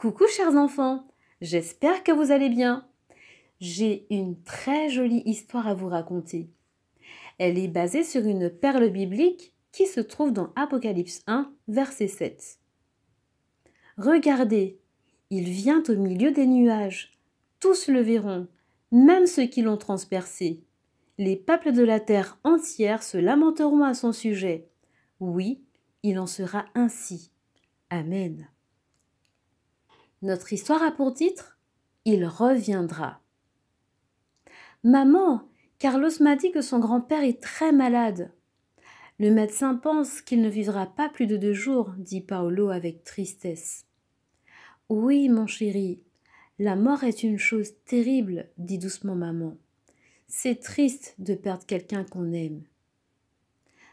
Coucou chers enfants, j'espère que vous allez bien. J'ai une très jolie histoire à vous raconter. Elle est basée sur une perle biblique qui se trouve dans Apocalypse 1, verset 7. Regardez, il vient au milieu des nuages. Tous le verront, même ceux qui l'ont transpercé. Les peuples de la terre entière se lamenteront à son sujet. Oui, il en sera ainsi. Amen. Notre histoire a pour titre Il reviendra. Maman, Carlos m'a dit que son grand-père est très malade. Le médecin pense qu'il ne vivra pas plus de deux jours, dit Paolo avec tristesse. Oui, mon chéri, la mort est une chose terrible, dit doucement maman. C'est triste de perdre quelqu'un qu'on aime.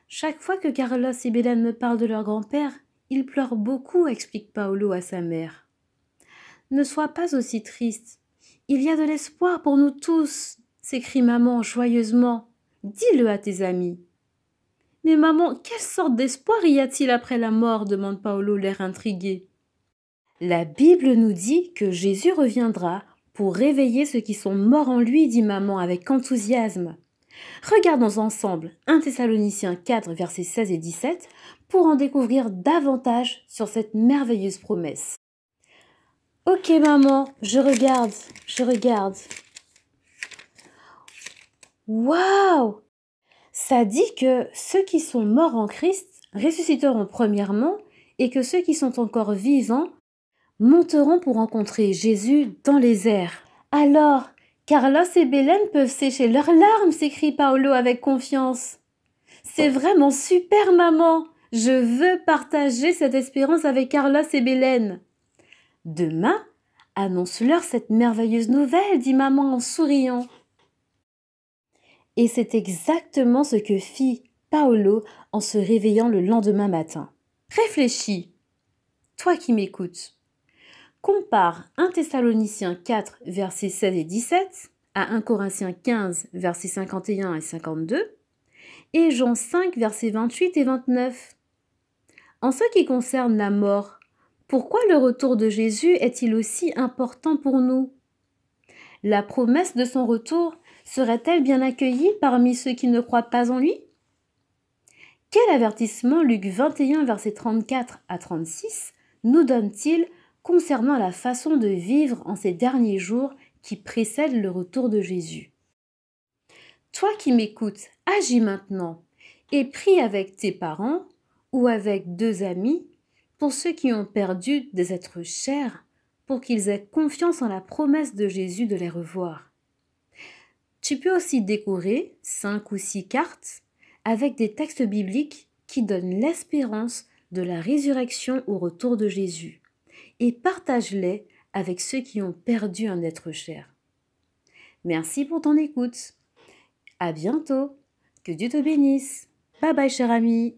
Chaque fois que Carlos et Belen me parlent de leur grand-père, ils pleurent beaucoup, explique Paolo à sa mère ne sois pas aussi triste. Il y a de l'espoir pour nous tous, s'écrie maman joyeusement. Dis-le à tes amis. Mais maman, quelle sorte d'espoir y a-t-il après la mort demande Paolo l'air intrigué. La Bible nous dit que Jésus reviendra pour réveiller ceux qui sont morts en lui, dit maman avec enthousiasme. Regardons ensemble 1 Thessaloniciens 4, versets 16 et 17 pour en découvrir davantage sur cette merveilleuse promesse. Ok maman, je regarde, je regarde. Waouh Ça dit que ceux qui sont morts en Christ ressusciteront premièrement et que ceux qui sont encore vivants monteront pour rencontrer Jésus dans les airs. Alors, Carlos et Bélène peuvent sécher leurs larmes, s'écrit Paolo avec confiance. C'est vraiment super, maman. Je veux partager cette espérance avec Carlos et Bélène. Demain, annonce-leur cette merveilleuse nouvelle, dit maman en souriant. Et c'est exactement ce que fit Paolo en se réveillant le lendemain matin. Réfléchis, toi qui m'écoutes. Compare 1 Thessaloniciens 4, versets 16 et 17 à 1 Corinthiens 15, versets 51 et 52 et Jean 5, versets 28 et 29. En ce qui concerne la mort, pourquoi le retour de Jésus est-il aussi important pour nous La promesse de son retour serait-elle bien accueillie parmi ceux qui ne croient pas en lui Quel avertissement Luc 21, versets 34 à 36 nous donne-t-il concernant la façon de vivre en ces derniers jours qui précèdent le retour de Jésus Toi qui m'écoutes, agis maintenant et prie avec tes parents ou avec deux amis pour ceux qui ont perdu des êtres chers, pour qu'ils aient confiance en la promesse de Jésus de les revoir. Tu peux aussi décorer cinq ou six cartes avec des textes bibliques qui donnent l'espérance de la résurrection au retour de Jésus et partage-les avec ceux qui ont perdu un être cher. Merci pour ton écoute. À bientôt. Que Dieu te bénisse. Bye bye, cher ami.